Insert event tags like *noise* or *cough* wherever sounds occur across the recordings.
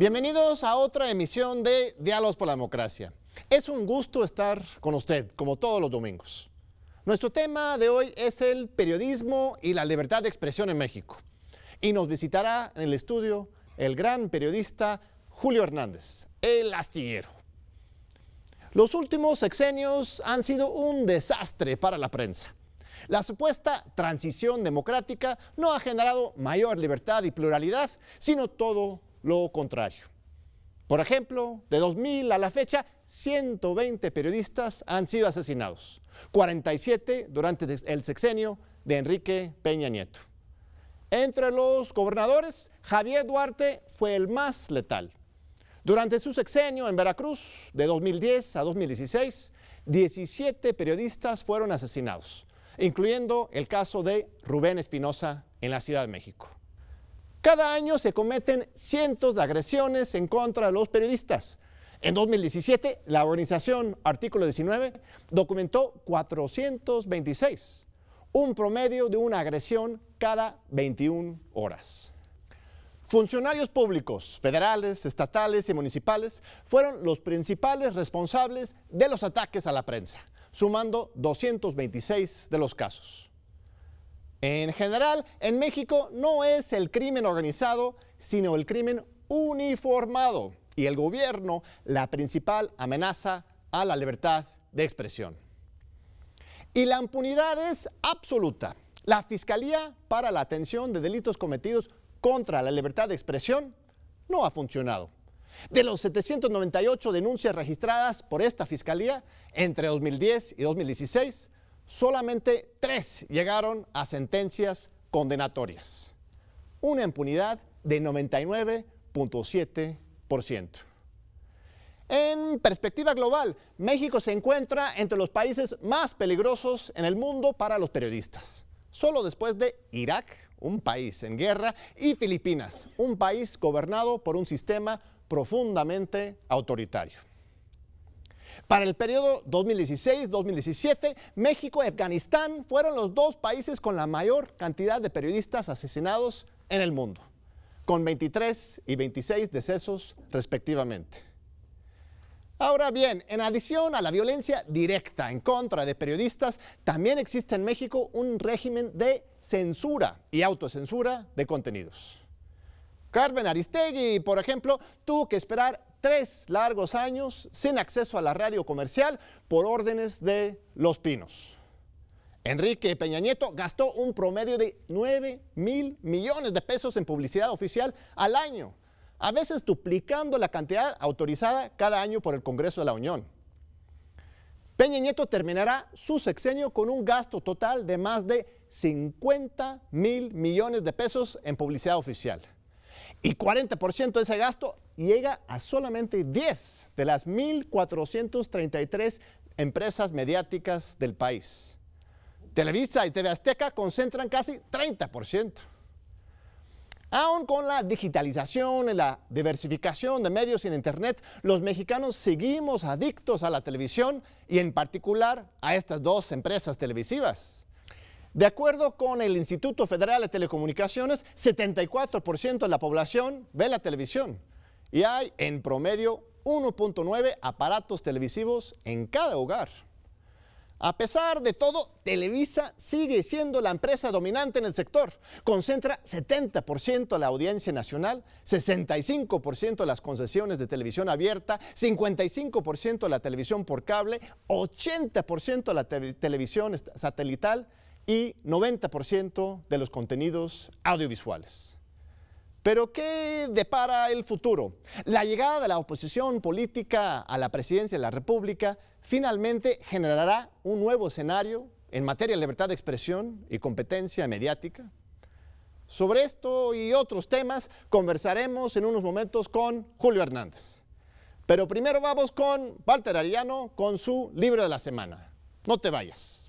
Bienvenidos a otra emisión de Diálogos por la Democracia. Es un gusto estar con usted, como todos los domingos. Nuestro tema de hoy es el periodismo y la libertad de expresión en México. Y nos visitará en el estudio el gran periodista Julio Hernández, el astillero. Los últimos sexenios han sido un desastre para la prensa. La supuesta transición democrática no ha generado mayor libertad y pluralidad, sino todo lo contrario. Por ejemplo, de 2000 a la fecha, 120 periodistas han sido asesinados, 47 durante el sexenio de Enrique Peña Nieto. Entre los gobernadores, Javier Duarte fue el más letal. Durante su sexenio en Veracruz, de 2010 a 2016, 17 periodistas fueron asesinados, incluyendo el caso de Rubén Espinosa en la Ciudad de México. Cada año se cometen cientos de agresiones en contra de los periodistas. En 2017, la organización Artículo 19 documentó 426, un promedio de una agresión cada 21 horas. Funcionarios públicos, federales, estatales y municipales fueron los principales responsables de los ataques a la prensa, sumando 226 de los casos. En general, en México no es el crimen organizado, sino el crimen uniformado y el gobierno la principal amenaza a la libertad de expresión. Y la impunidad es absoluta. La Fiscalía para la Atención de Delitos Cometidos contra la Libertad de Expresión no ha funcionado. De los 798 denuncias registradas por esta Fiscalía entre 2010 y 2016, solamente tres llegaron a sentencias condenatorias. Una impunidad de 99.7%. En perspectiva global, México se encuentra entre los países más peligrosos en el mundo para los periodistas, solo después de Irak, un país en guerra, y Filipinas, un país gobernado por un sistema profundamente autoritario. Para el periodo 2016-2017, México y Afganistán fueron los dos países con la mayor cantidad de periodistas asesinados en el mundo, con 23 y 26 decesos respectivamente. Ahora bien, en adición a la violencia directa en contra de periodistas, también existe en México un régimen de censura y autocensura de contenidos. Carmen Aristegui, por ejemplo, tuvo que esperar tres largos años sin acceso a la radio comercial por órdenes de Los Pinos. Enrique Peña Nieto gastó un promedio de 9 mil millones de pesos en publicidad oficial al año, a veces duplicando la cantidad autorizada cada año por el Congreso de la Unión. Peña Nieto terminará su sexenio con un gasto total de más de 50 mil millones de pesos en publicidad oficial y 40% de ese gasto llega a solamente 10 de las 1.433 empresas mediáticas del país. Televisa y TV Azteca concentran casi 30%. Aún con la digitalización y la diversificación de medios en Internet, los mexicanos seguimos adictos a la televisión y en particular a estas dos empresas televisivas. De acuerdo con el Instituto Federal de Telecomunicaciones, 74% de la población ve la televisión y hay en promedio 1.9 aparatos televisivos en cada hogar. A pesar de todo, Televisa sigue siendo la empresa dominante en el sector. Concentra 70% de la audiencia nacional, 65% de las concesiones de televisión abierta, 55% de la televisión por cable, 80% de la televisión satelital y 90% de los contenidos audiovisuales. Pero ¿qué depara el futuro? La llegada de la oposición política a la presidencia de la República finalmente generará un nuevo escenario en materia de libertad de expresión y competencia mediática. Sobre esto y otros temas conversaremos en unos momentos con Julio Hernández. Pero primero vamos con Walter Ariano con su libro de la semana. No te vayas.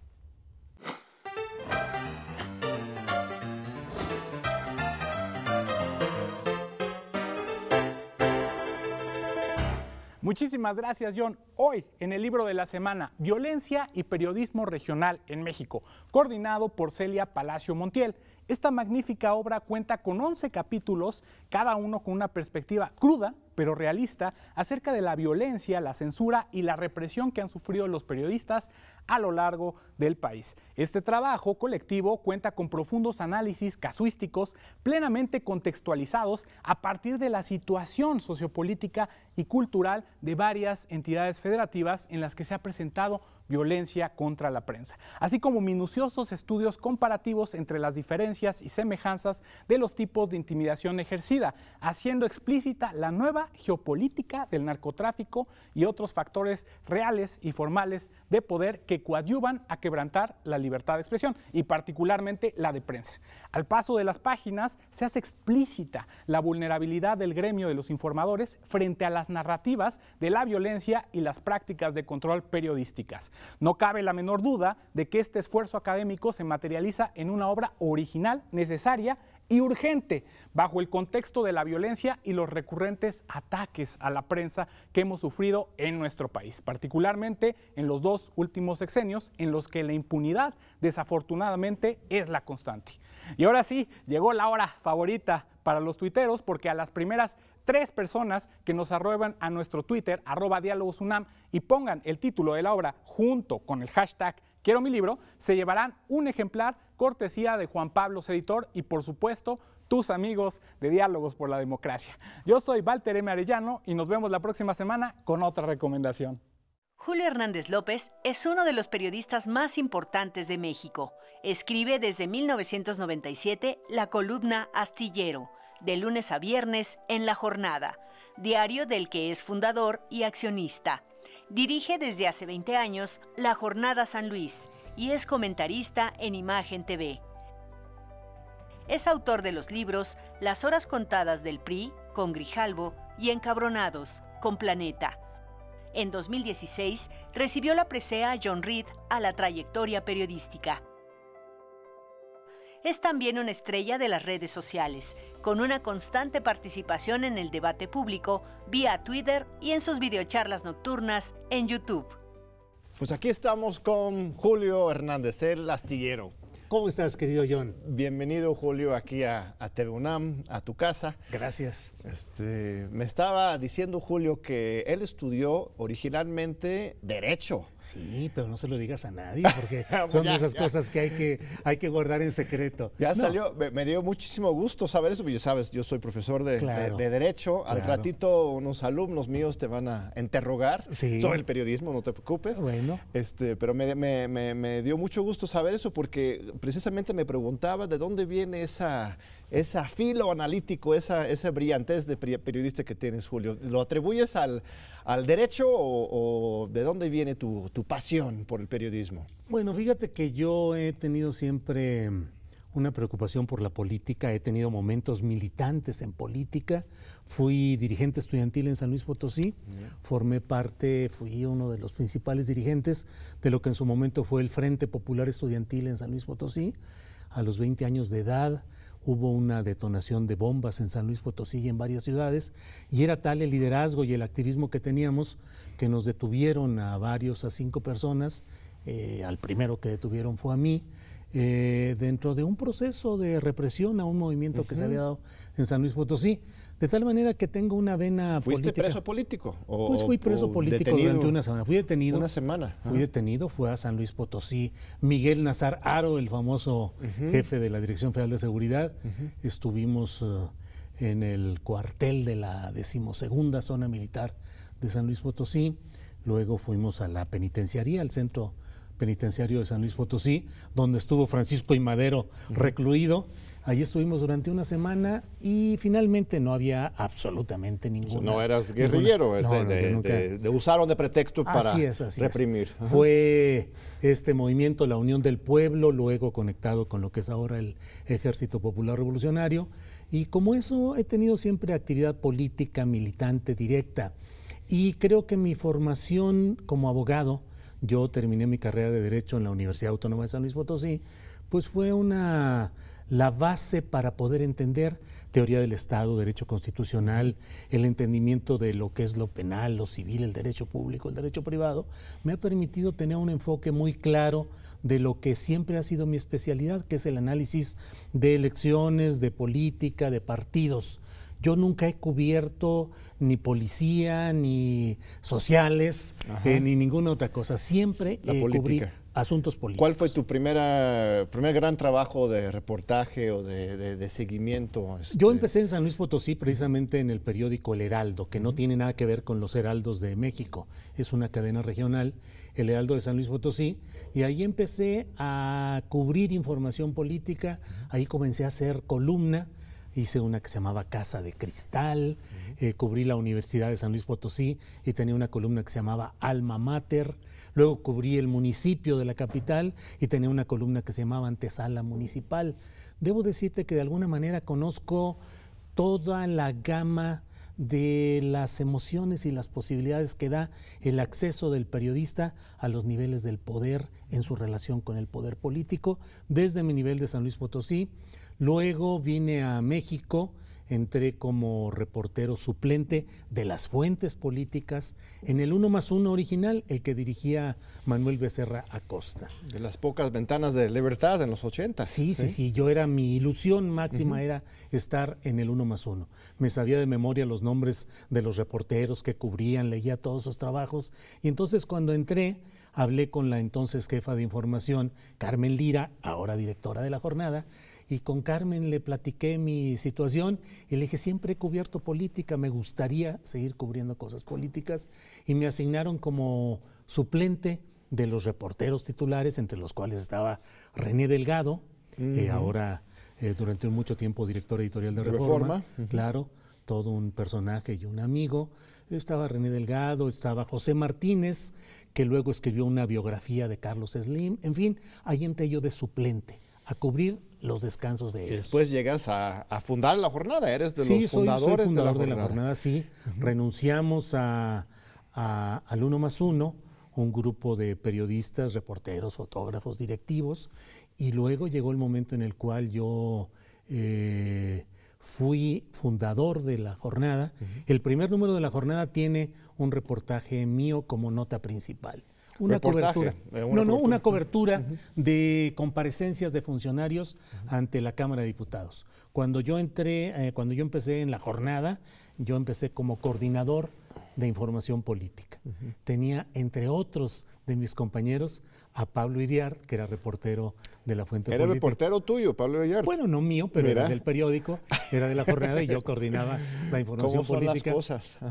Muchísimas gracias, John. Hoy, en el libro de la semana, Violencia y Periodismo Regional en México, coordinado por Celia Palacio Montiel. Esta magnífica obra cuenta con 11 capítulos, cada uno con una perspectiva cruda, pero realista, acerca de la violencia, la censura y la represión que han sufrido los periodistas a lo largo del país. Este trabajo colectivo cuenta con profundos análisis casuísticos plenamente contextualizados a partir de la situación sociopolítica y cultural de varias entidades federativas en las que se ha presentado violencia contra la prensa, así como minuciosos estudios comparativos entre las diferencias y semejanzas de los tipos de intimidación ejercida, haciendo explícita la nueva geopolítica del narcotráfico y otros factores reales y formales de poder que coadyuvan a quebrantar la libertad libertad de expresión y particularmente la de prensa. Al paso de las páginas se hace explícita la vulnerabilidad del gremio de los informadores frente a las narrativas de la violencia y las prácticas de control periodísticas. No cabe la menor duda de que este esfuerzo académico se materializa en una obra original, necesaria y urgente bajo el contexto de la violencia y los recurrentes ataques a la prensa que hemos sufrido en nuestro país, particularmente en los dos últimos sexenios en los que la impunidad desafortunadamente es la constante. Y ahora sí, llegó la hora favorita para los tuiteros porque a las primeras tres personas que nos arroban a nuestro Twitter, arroba diálogos UNAM, y pongan el título de la obra junto con el hashtag Quiero mi libro, se llevarán un ejemplar cortesía de Juan Pablo Editor y por supuesto tus amigos de Diálogos por la Democracia. Yo soy Walter M. Arellano y nos vemos la próxima semana con otra recomendación. Julio Hernández López es uno de los periodistas más importantes de México. Escribe desde 1997 la columna Astillero, de lunes a viernes en La Jornada, diario del que es fundador y accionista. Dirige desde hace 20 años La Jornada San Luis y es comentarista en Imagen TV. Es autor de los libros Las horas contadas del PRI, con Grijalvo, y Encabronados, con Planeta. En 2016 recibió la presea John Reed a la trayectoria periodística es también una estrella de las redes sociales, con una constante participación en el debate público vía Twitter y en sus videocharlas nocturnas en YouTube. Pues aquí estamos con Julio Hernández, el lastillero. ¿Cómo estás, querido John? Bienvenido, Julio, aquí a, a a tu casa. Gracias. Este, me estaba diciendo, Julio, que él estudió originalmente Derecho. Sí, pero no se lo digas a nadie, *laughs* porque son esas cosas que hay, que hay que guardar en secreto. Ya salió, me, dio muchísimo gusto saber eso, porque ya sabes, yo soy profesor de, Derecho. Al ratito, unos alumnos míos te van a interrogar sobre el periodismo, no te preocupes. Bueno. Este, pero me, me dio mucho gusto saber eso, porque precisamente me preguntaba de dónde viene esa, esa filo analítico, esa, brillantez de periodista que tienes, Julio. ¿Lo atribuyes al, derecho o, de dónde viene tu, tu pasión por el periodismo? Bueno, fíjate que yo he tenido siempre una preocupación por la política, he tenido momentos militantes en política, Fui dirigente estudiantil en San Luis Potosí, formé parte, fui uno de los principales dirigentes de lo que en su momento fue el Frente Popular Estudiantil en San Luis Potosí. A los 20 años de edad hubo una detonación de bombas en San Luis Potosí y en varias ciudades, y era tal el liderazgo y el activismo que teníamos que nos detuvieron a varios, a cinco personas, eh, al primero que detuvieron fue a mí, eh, dentro de un proceso de represión a un movimiento que se había dado en San Luis Potosí de tal manera que tengo una vena ¿Fuiste preso político? pues fui preso político durante una semana. Fui detenido. Una semana. Fui detenido, fue a San Luis Potosí. Miguel Nazar Aro, el famoso jefe de la Dirección Federal de Seguridad, estuvimos eh, en el cuartel de la decimosegunda zona militar de San Luis Potosí. Luego fuimos a la penitenciaría, al centro penitenciario de San Luis Potosí, donde estuvo Francisco y Madero recluido. Allí estuvimos durante una semana y finalmente no había absolutamente ningún No eras guerrillero, de, usaron de pretexto para reprimir. Fue este movimiento La Unión del Pueblo, luego conectado con lo que es ahora el Ejército Popular Revolucionario. Y como eso he tenido siempre actividad política, militante, directa. Y creo que mi formación como abogado, yo terminé mi carrera de Derecho en la Universidad Autónoma de San Luis Potosí, pues fue una la base para poder entender teoría del Estado, derecho constitucional, el entendimiento de lo que es lo penal, lo civil, el derecho público, el derecho privado, me ha permitido tener un enfoque muy claro de lo que siempre ha sido mi especialidad, que es el análisis de elecciones, de política, de partidos. Yo nunca he cubierto ni policía, ni sociales, eh, ni ninguna otra cosa. Siempre La asuntos políticos. ¿Cuál fue tu primera, primer gran trabajo de reportaje o de, seguimiento? Yo este? empecé en San Luis Potosí precisamente en el periódico El Heraldo, que no tiene nada que ver con los Heraldos de México, es una cadena regional, El Heraldo de San Luis Potosí, y ahí empecé a cubrir información política, ahí comencé a hacer columna hice una que se llamaba Casa de Cristal, eh, cubrí la Universidad de San Luis Potosí y tenía una columna que se llamaba Alma Mater, luego cubrí el municipio de la capital y tenía una columna que se llamaba Antesala Municipal. Debo decirte que de alguna manera conozco toda la gama de las emociones y las posibilidades que da el acceso del periodista a los niveles del poder en su relación con el poder político, desde mi nivel de San Luis Potosí, Luego vine a México, entré como reportero suplente de las fuentes políticas en el 1 más 1 original, el que dirigía Manuel Becerra Acosta. De las pocas ventanas de libertad en los 80. Sí, sí, sí, yo era mi ilusión máxima era estar en el Uno más 1. Me sabía de memoria los nombres de los reporteros que cubrían, leía todos sus trabajos y entonces cuando entré hablé con la entonces jefa de información, Carmen Lira, ahora directora de la jornada, y con Carmen le platiqué mi situación y le dije, siempre he cubierto política, me gustaría seguir cubriendo cosas políticas y me asignaron como suplente de los reporteros titulares, entre los cuales estaba René Delgado, eh, ahora eh, durante mucho tiempo director editorial de Reforma, claro, todo un personaje y un amigo. Estaba René Delgado, estaba José Martínez, que luego escribió una biografía de Carlos Slim, en fin, ahí entre ellos de suplente, a cubrir los descansos de ellos. Después llegas a, fundar la jornada, eres de los fundadores fundador de, la de, la jornada. Sí, renunciamos al Uno más Uno, un grupo de periodistas, reporteros, fotógrafos, directivos, y luego llegó el momento en el cual yo eh, fui fundador de la jornada. El primer número de la jornada tiene un reportaje mío como nota principal una cobertura. Eh, no, no, una cobertura de comparecencias de funcionarios ante la Cámara de Diputados. Cuando yo entré, eh, cuando yo empecé en la jornada, yo empecé como coordinador de información política. Tenía, entre otros de mis compañeros, a Pablo Iriart, que era reportero de la Fuente ¿Era reportero tuyo, Pablo Iriard. Bueno, no mío, pero era del periódico, era de la jornada y yo *laughs* coordinaba la información política.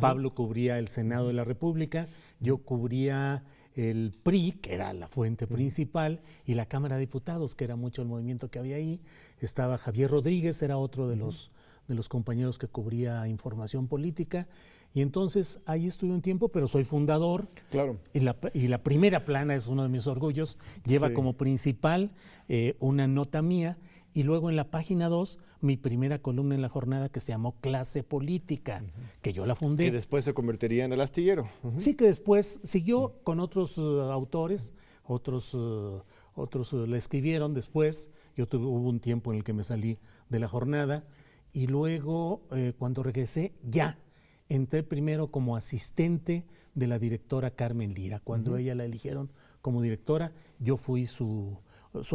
Pablo cubría el Senado de la República, yo cubría el PRI, que era la fuente principal, y la Cámara de Diputados, que era mucho el movimiento que había ahí. Estaba Javier Rodríguez, era otro de los, de los compañeros que cubría información política. Y entonces ahí estuve un tiempo, pero soy fundador. Claro. Y la, primera plana es uno de mis orgullos. Lleva como principal eh, una nota mía y luego en la página 2, mi primera columna en la jornada que se llamó Clase Política, que yo la fundé. Que después se convertiría en el astillero. Sí, que después siguió con otros uh, autores, otros, uh, otros uh, le escribieron después. Yo tuve, hubo un tiempo en el que me salí de la jornada. Y luego, eh, cuando regresé, ya entré primero como asistente de la directora Carmen Lira. Cuando ella la eligieron como directora, yo fui su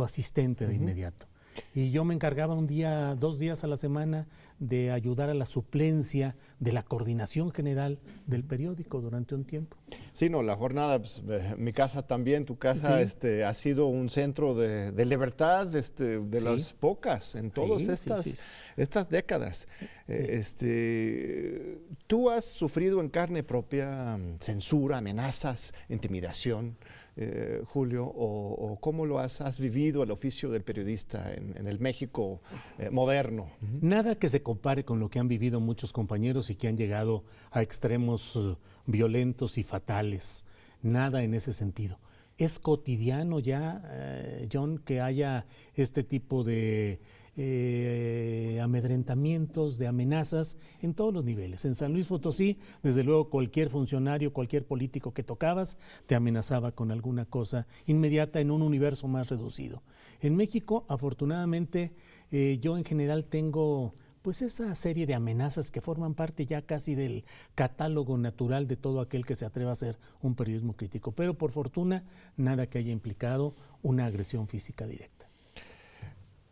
asistente de inmediato y yo me encargaba un día, dos días a la semana de ayudar a la suplencia de la coordinación general del periódico durante un tiempo. Sí, no, la jornada, pues, eh, mi casa también, tu casa este, ha sido un centro de, de libertad este, de las pocas en todas estas, estas décadas. Eh, eh. este, tú has sufrido en carne propia mm, censura, amenazas, intimidación. Eh, Julio, o, cómo lo has, vivido el oficio del periodista en, el México eh, moderno. Nada que se compare con lo que han vivido muchos compañeros y que han llegado a extremos eh, violentos y fatales. Nada en ese sentido. Es cotidiano ya, John, que haya este tipo de eh, amedrentamientos, de amenazas en todos los niveles. En San Luis Potosí, desde luego, cualquier funcionario, cualquier político que tocabas, te amenazaba con alguna cosa inmediata en un universo más reducido. En México, afortunadamente, eh, yo en general tengo pues esa serie de amenazas que forman parte ya casi del catálogo natural de todo aquel que se atreva a hacer un periodismo crítico. Pero por fortuna, nada que haya implicado una agresión física directa.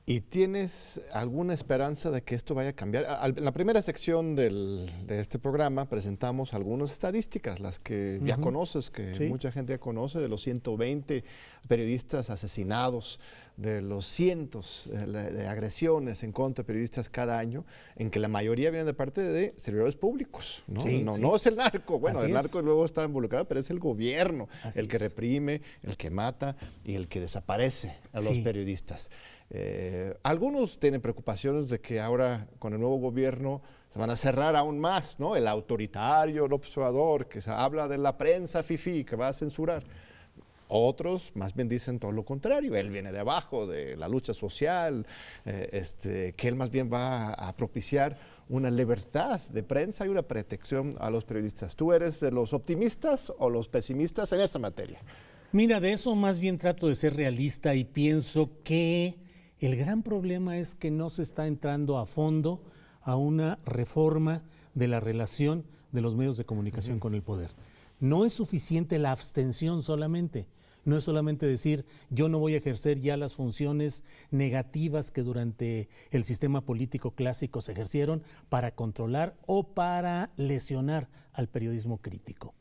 ¿Y tienes alguna esperanza de que esto vaya a cambiar? En la primera sección del, de este programa presentamos algunas estadísticas, las que ya conoces, que mucha gente ya conoce, de los 120 periodistas asesinados, de los cientos eh, de, agresiones en contra de periodistas cada año, en que la mayoría vienen de parte de servidores públicos. No, no, es el narco, bueno, el narco luego está involucrado, pero es el gobierno el que reprime, el que mata y el que desaparece a los periodistas. Eh, algunos tienen preocupaciones de que ahora con el nuevo gobierno se van a cerrar aún más, ¿no? El autoritario, el observador, que se habla de la prensa fifi, que va a censurar. Otros más bien dicen todo lo contrario. Él viene de abajo, de la lucha social, eh, este, que él más bien va a, a, propiciar una libertad de prensa y una protección a los periodistas. ¿Tú eres de los optimistas o los pesimistas en esta materia? Mira, de eso más bien trato de ser realista y pienso que el gran problema es que no se está entrando a fondo a una reforma de la relación de los medios de comunicación con el poder. No es suficiente la abstención solamente. No es solamente decir yo no voy a ejercer ya las funciones negativas que durante el sistema político clásico se ejercieron para controlar o para lesionar al periodismo crítico.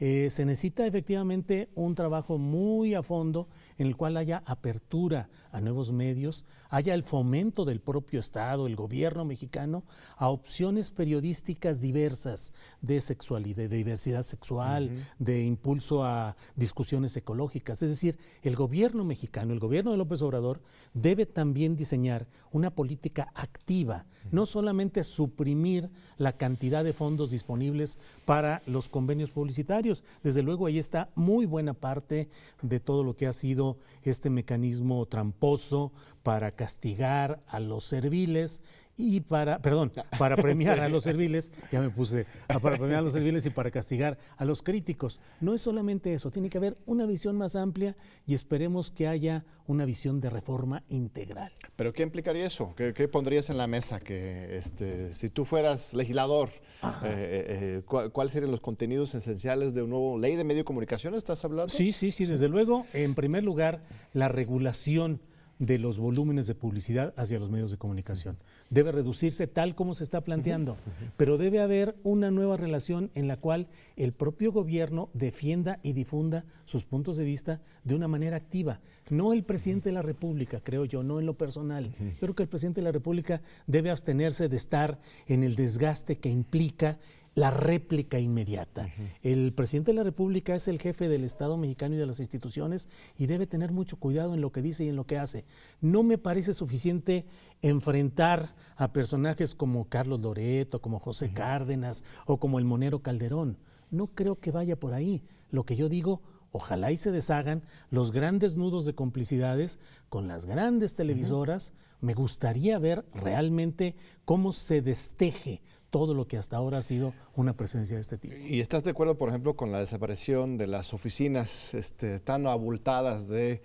Eh, se necesita efectivamente un trabajo muy a fondo en el cual haya apertura a nuevos medios, haya el fomento del propio Estado, el gobierno mexicano, a opciones periodísticas diversas de sexualidad, de diversidad sexual, de impulso a discusiones ecológicas. Es decir, el gobierno mexicano, el gobierno de López Obrador, debe también diseñar una política activa, no solamente suprimir la cantidad de fondos disponibles para los convenios publicitarios, desde luego ahí está muy buena parte de todo lo que ha sido este mecanismo tramposo para castigar a los serviles y para, perdón, ah, para *laughs* premiar a los serviles, ya me puse, ah, para premiar a los serviles y para castigar a los críticos. No es solamente eso, tiene que haber una visión más amplia y esperemos que haya una visión de reforma integral. ¿Pero qué implicaría eso? ¿Qué, pondrías en la mesa? Que este, si tú fueras legislador, eh, eh, eh, ¿cuáles serían los contenidos esenciales de una nuevo ley de medios de comunicación? ¿Estás hablando? Sí, sí, sí, desde luego. En primer lugar, la regulación de los volúmenes de publicidad hacia los medios de comunicación debe reducirse tal como se está planteando, pero debe haber una nueva relación en la cual el propio gobierno defienda y difunda sus puntos de vista de una manera activa. No el presidente de la República, creo yo, no en lo personal. creo que el presidente de la República debe abstenerse de estar en el desgaste que implica la réplica inmediata. El presidente de la República es el jefe del Estado mexicano y de las instituciones y debe tener mucho cuidado en lo que dice y en lo que hace. No me parece suficiente enfrentar a personajes como Carlos Loreto, como José Cárdenas o como el monero Calderón. No creo que vaya por ahí. Lo que yo digo, ojalá y se deshagan los grandes nudos de complicidades con las grandes televisoras. Me gustaría ver realmente cómo se desteje todo lo que hasta ahora ha sido una presencia de este tipo. ¿Y estás de acuerdo, por ejemplo, con la desaparición de las oficinas este, tan abultadas de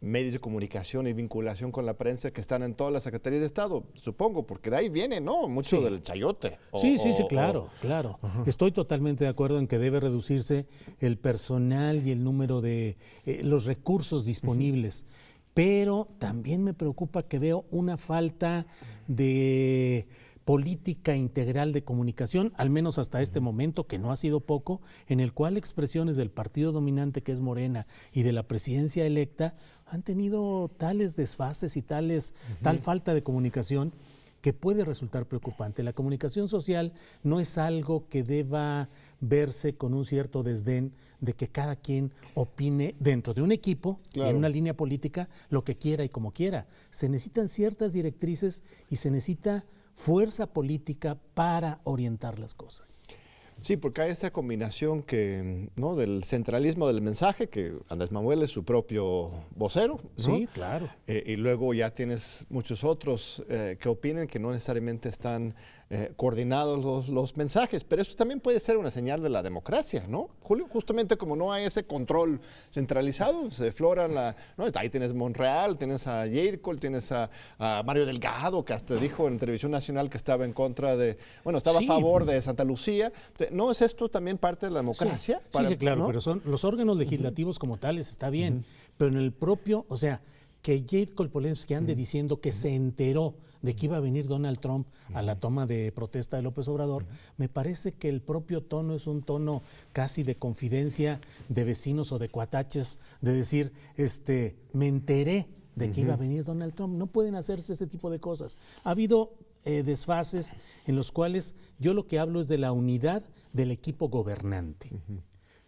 medios de comunicación y vinculación con la prensa que están en todas las secretarías de Estado, supongo, porque de ahí viene, ¿no? Mucho del chayote. sí, sí, sí, claro, claro. Estoy totalmente de acuerdo en que debe reducirse el personal y el número de eh, los recursos disponibles, pero también me preocupa que veo una falta de política integral de comunicación, al menos hasta este momento, que no ha sido poco, en el cual expresiones del partido dominante que es Morena y de la presidencia electa han tenido tales desfases y tales, tal falta de comunicación que puede resultar preocupante. La comunicación social no es algo que deba verse con un cierto desdén de que cada quien opine dentro de un equipo en una línea política lo que quiera y como quiera. Se necesitan ciertas directrices y se necesita fuerza política para orientar las cosas. Sí, porque hay esa combinación que, ¿no? del centralismo del mensaje, que Andrés Manuel es su propio vocero. Sí, claro. Eh, y luego ya tienes muchos otros eh, que opinen que no necesariamente están eh, coordinados los, mensajes, pero eso también puede ser una señal de la democracia, ¿no? Julio, justamente como no hay ese control centralizado, se floran la... Ahí tienes Monreal, tienes a Cole, tienes a, Mario Delgado, que hasta dijo en Televisión Nacional que estaba en contra de... Bueno, estaba a favor de Santa Lucía. ¿No es esto también parte de la democracia? Sí, claro, pero son los órganos legislativos como tales, está bien, pero en el propio, o sea, que Jade Polensky ande diciendo que se enteró de que iba a venir Donald Trump a la toma de protesta de López Obrador, me parece que el propio tono es un tono casi de confidencia de vecinos o de cuataches, de decir, este, me enteré de que iba a venir Donald Trump. No pueden hacerse ese tipo de cosas. Ha habido eh, desfases en los cuales yo lo que hablo es de la unidad del equipo gobernante.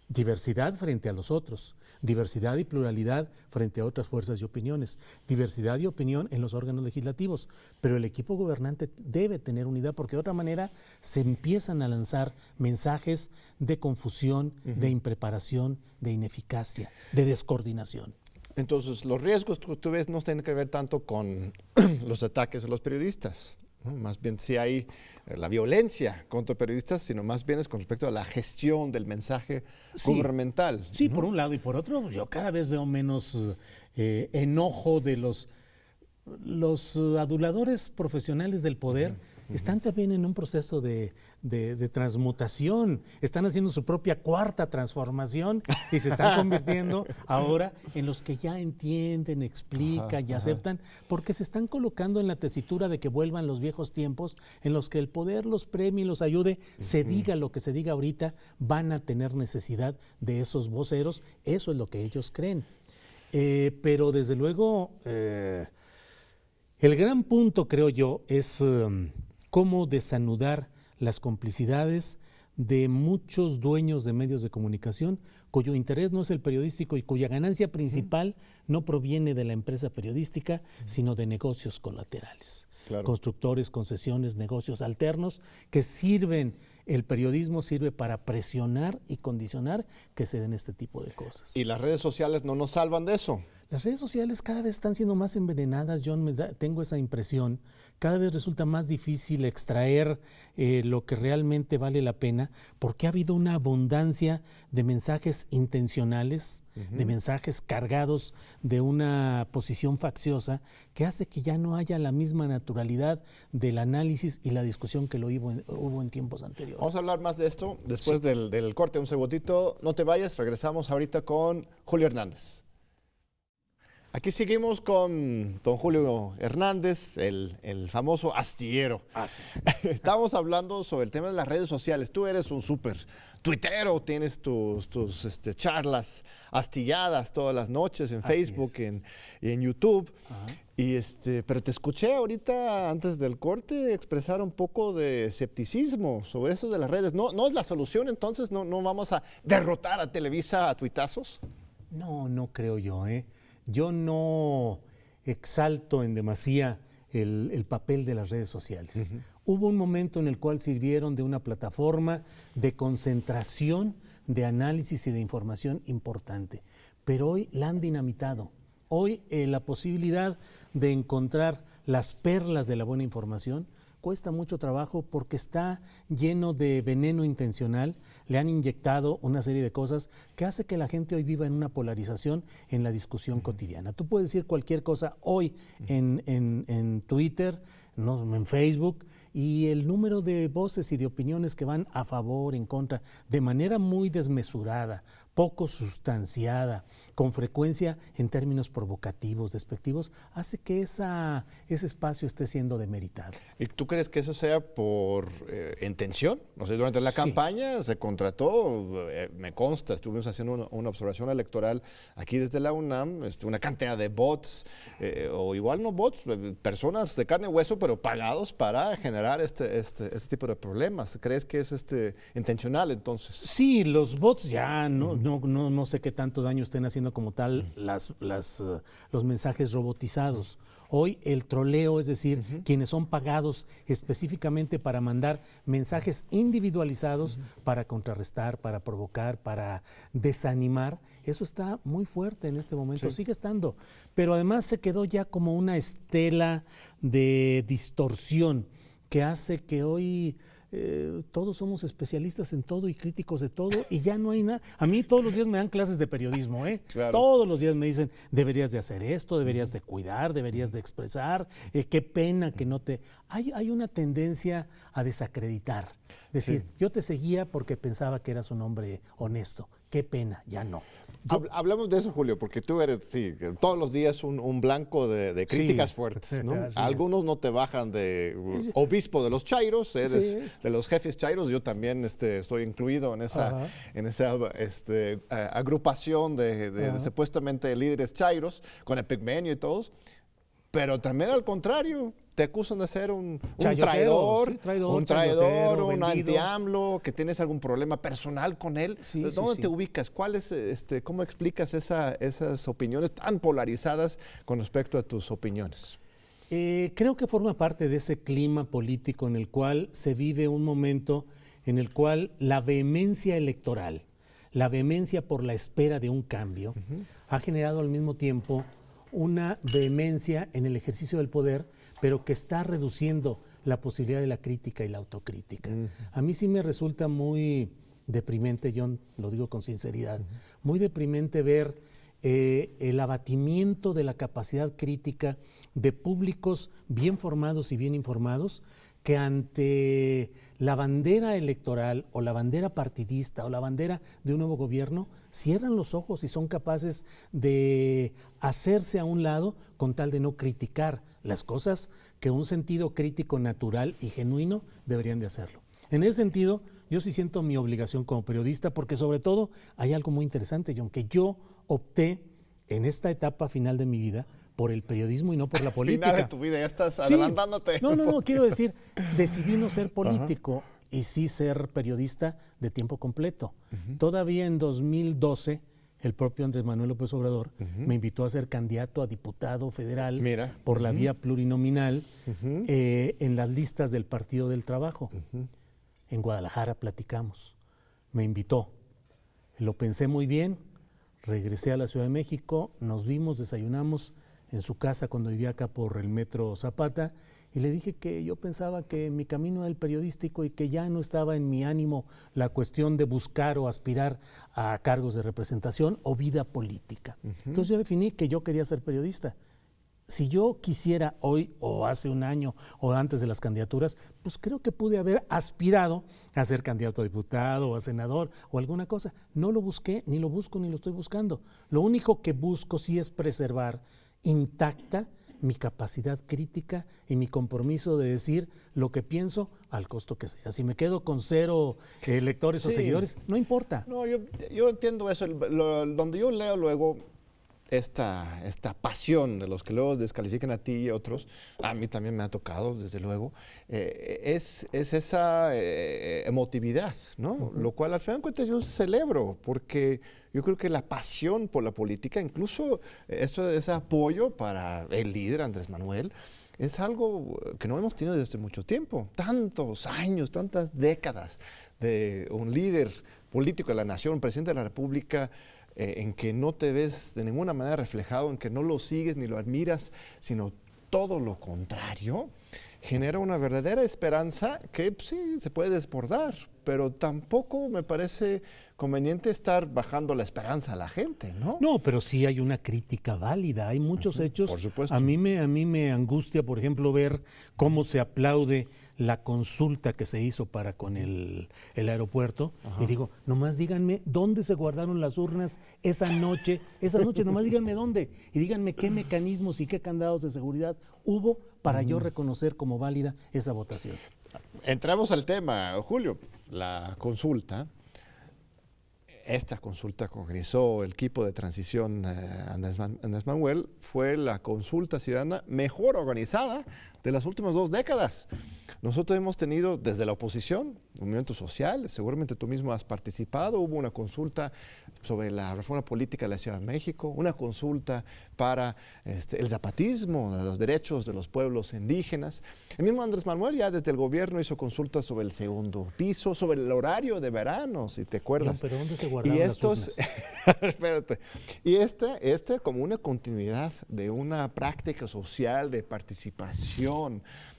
Diversidad frente a los otros, diversidad y pluralidad frente a otras fuerzas y opiniones, diversidad y opinión en los órganos legislativos, pero el equipo gobernante debe tener unidad porque de otra manera se empiezan a lanzar mensajes de confusión, de impreparación, de ineficacia, de descoordinación. Entonces, los riesgos que tú ves no tienen que ver tanto con *clears throat* los ataques a los periodistas, más bien si hay eh, la violencia contra periodistas, sino más bien es con respecto a la gestión del mensaje gubernamental. Sí, por un lado y por otro, yo cada vez veo menos eh, enojo de los, los aduladores profesionales del poder están también en un proceso de, transmutación, están haciendo su propia cuarta transformación y se están convirtiendo *laughs* ahora en los que ya entienden, explican y aceptan, porque se están colocando en la tesitura de que vuelvan los viejos tiempos en los que el poder los premie y los ayude, se diga lo que se diga ahorita, van a tener necesidad de esos voceros, eso es lo que ellos creen. Eh, pero desde luego, eh, el gran punto, creo yo, es... Um, cómo desanudar las complicidades de muchos dueños de medios de comunicación cuyo interés no es el periodístico y cuya ganancia principal no proviene de la empresa periodística, sino de negocios colaterales. Constructores, concesiones, negocios alternos que sirven, el periodismo sirve para presionar y condicionar que se den este tipo de cosas. Y las redes sociales no nos salvan de eso. Las redes sociales cada vez están siendo más envenenadas, yo tengo esa impresión. Cada vez resulta más difícil extraer eh, lo que realmente vale la pena porque ha habido una abundancia de mensajes intencionales, de mensajes cargados de una posición facciosa que hace que ya no haya la misma naturalidad del análisis y la discusión que lo hubo en, tiempos anteriores. Vamos a hablar más de esto después del, del corte, un segundito. No te vayas, regresamos ahorita con Julio Hernández. Aquí seguimos con don Julio Hernández, el, famoso astillero. Ah, *laughs* Estamos hablando sobre el tema de las redes sociales. Tú eres un súper tuitero, tienes tus, este, charlas astilladas todas las noches en Facebook y en, YouTube. Y este, pero te escuché ahorita antes del corte expresar un poco de escepticismo sobre eso de las redes. ¿No, no es la solución entonces? ¿No, ¿No vamos a derrotar a Televisa a tuitazos? No, no creo yo, ¿eh? Yo no exalto en demasía el, papel de las redes sociales. Hubo un momento en el cual sirvieron de una plataforma de concentración, de análisis y de información importante, pero hoy la han dinamitado. Hoy eh, la posibilidad de encontrar las perlas de la buena información cuesta mucho trabajo porque está lleno de veneno intencional, le han inyectado una serie de cosas que hace que la gente hoy viva en una polarización en la discusión cotidiana. Tú puedes decir cualquier cosa hoy en, Twitter, no, en Facebook, y el número de voces y de opiniones que van a favor, en contra, de manera muy desmesurada, poco sustanciada, con frecuencia en términos provocativos, despectivos, hace que esa, ese espacio esté siendo demeritado. ¿Y tú crees que eso sea por eh, intención? No sé, durante la campaña se contrató, eh, me consta, estuvimos haciendo una, observación electoral aquí desde la UNAM, este, una cantidad de bots, eh, o igual no bots, personas de carne y hueso, pero pagados para generar este, este, este, tipo de problemas. ¿Crees que es este intencional entonces? Sí, los bots ya no, no, no, no sé qué tanto daño estén haciendo como tal las, eh, los mensajes robotizados. Hoy el troleo, es decir, quienes son pagados específicamente para mandar mensajes individualizados para contrarrestar, para provocar, para desanimar, eso está muy fuerte en este momento, sigue estando. Pero además se quedó ya como una estela de distorsión que hace que hoy eh, todos somos especialistas en todo y críticos de todo y ya no hay nada. A mí todos los días me dan clases de periodismo, ¿eh? Todos los días me dicen, deberías de hacer esto, deberías de cuidar, deberías de expresar, eh, qué pena que no te... Hay, hay una tendencia a desacreditar. Decir, yo te seguía porque pensaba que eras un hombre honesto, qué pena, ya no hablamos de eso, Julio, porque tú eres, sí, todos los días un, blanco de, críticas fuertes, *laughs* Algunos no te bajan de *laughs* obispo de los chairos, eres de los jefes chairos, yo también este, estoy incluido en esa, en esa este, agrupación de, de, supuestamente líderes chairos, con el pigmenio y todos. Pero también al contrario, te acusan de ser un, traidor, un traidor, un anti que tienes algún problema personal con él. ¿Dónde te ubicas? ¿Cuál es, este, ¿Cómo explicas esas opiniones tan polarizadas con respecto a tus opiniones? Eh, creo que forma parte de ese clima político en el cual se vive un momento en el cual la vehemencia electoral, la vehemencia por la espera de un cambio, ha generado al mismo tiempo una vehemencia en el ejercicio del poder, pero que está reduciendo la posibilidad de la crítica y la autocrítica. A mí sí me resulta muy deprimente, yo lo digo con sinceridad, muy deprimente ver eh, el abatimiento de la capacidad crítica de públicos bien formados y bien informados que ante la bandera electoral o la bandera partidista o la bandera de un nuevo gobierno cierran los ojos y son capaces de hacerse a un lado con tal de no criticar las cosas que un sentido crítico natural y genuino deberían de hacerlo. En ese sentido, yo sí siento mi obligación como periodista porque sobre todo hay algo muy interesante, John: que yo opté en esta etapa final de mi vida por el periodismo y no por la política. *laughs* Final de tu vida, ya estás adelantándote. No, no, no, quiero decir, *laughs* decidí no ser político y sí ser periodista de tiempo completo. Todavía en 2012 el propio Andrés Manuel López Obrador me invitó a ser candidato a diputado federal por la vía plurinominal eh, en las listas del Partido del Trabajo. En Guadalajara platicamos. Me invitó. Lo pensé muy bien. Regresé a la Ciudad de México, nos vimos, desayunamos en su casa cuando vivía acá por el metro Zapata y le dije que yo pensaba que mi camino era el periodístico y que ya no estaba en mi ánimo la cuestión de buscar o aspirar a cargos de representación o vida política. Entonces yo definí que yo quería ser periodista. Si yo quisiera hoy o hace un año o antes de las candidaturas, pues creo que pude haber aspirado a ser candidato a diputado o a senador o alguna cosa. No lo busqué, ni lo busco, ni lo estoy buscando. Lo único que busco sí es preservar intacta mi capacidad crítica y mi compromiso de decir lo que pienso al costo que sea. Si me quedo con cero eh, lectores o seguidores, no importa. No, yo, entiendo eso. donde yo leo luego esta, esta pasión de los que luego descalifican a ti y otros, a mí también me ha tocado, desde luego, eh, es, esa eh, emotividad, ¿no? Lo cual al final de cuentas yo celebro, porque yo creo que la pasión por la política, incluso esto ese apoyo para el líder Andrés Manuel, es algo que no hemos tenido desde mucho tiempo, tantos años, tantas décadas de un líder político de la nación, presidente de la República, eh, en que no te ves de ninguna manera reflejado, en que no lo sigues ni lo admiras, sino todo lo contrario, genera una verdadera esperanza que pues, sí se puede desbordar, pero tampoco me parece conveniente estar bajando la esperanza a la gente, ¿no? No, pero sí hay una crítica válida, hay muchos hechos. Por supuesto. A mí me, a mí me angustia, por ejemplo, ver cómo se aplaude la consulta que se hizo para con el, aeropuerto y digo, nomás díganme dónde se guardaron las urnas esa noche, esa noche, nomás díganme dónde y díganme qué mecanismos y qué candados de seguridad hubo para yo reconocer como válida esa votación. Entramos al tema, Julio, la consulta. Esta consulta que organizó el equipo de transición eh, Andrés Manuel fue la consulta ciudadana mejor organizada de las últimas dos décadas. Nosotros hemos tenido desde la oposición, movimiento social, seguramente tú mismo has participado, hubo una consulta sobre la reforma política de la Ciudad de México, una consulta para este, el zapatismo, los derechos de los pueblos indígenas. El mismo Andrés Manuel ya desde el gobierno hizo consultas sobre el segundo piso, sobre el horario de verano, si te acuerdas. pero ¿dónde se y estos, *laughs* espérate, y este, este como una continuidad de una práctica social de participación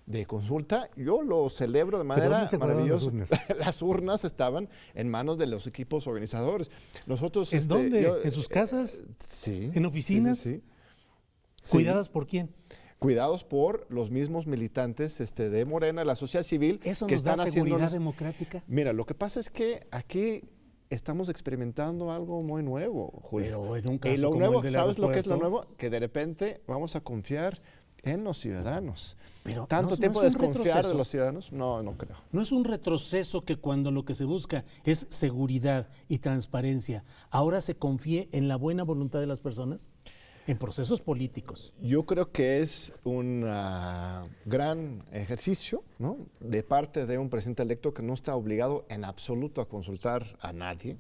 de consulta, yo lo celebro de manera maravillosa. *laughs* Las urnas? estaban en manos de los equipos organizadores. Nosotros, ¿En este, dónde? ¿En sus eh, casas? sí. ¿En oficinas? Sí. ¿Cuidadas por quién? cuidados por los mismos militantes este, de Morena, la sociedad civil. ¿Eso nos que están da seguridad democrática? Mira, lo que pasa es que aquí estamos experimentando algo muy nuevo, Julio. Pero y lo nuevo, ¿sabes lo que es lo nuevo? Que de repente vamos a confiar en los ciudadanos. Pero ¿Tanto tiempo de desconfiar de los ciudadanos? No, no creo. No es un retroceso que cuando lo que se busca es seguridad y transparencia, ahora se confíe en la buena voluntad de las personas en procesos políticos. Yo creo que es un ah, gran ejercicio ¿no? de parte de un presidente electo que no está obligado en absoluto a consultar a nadie.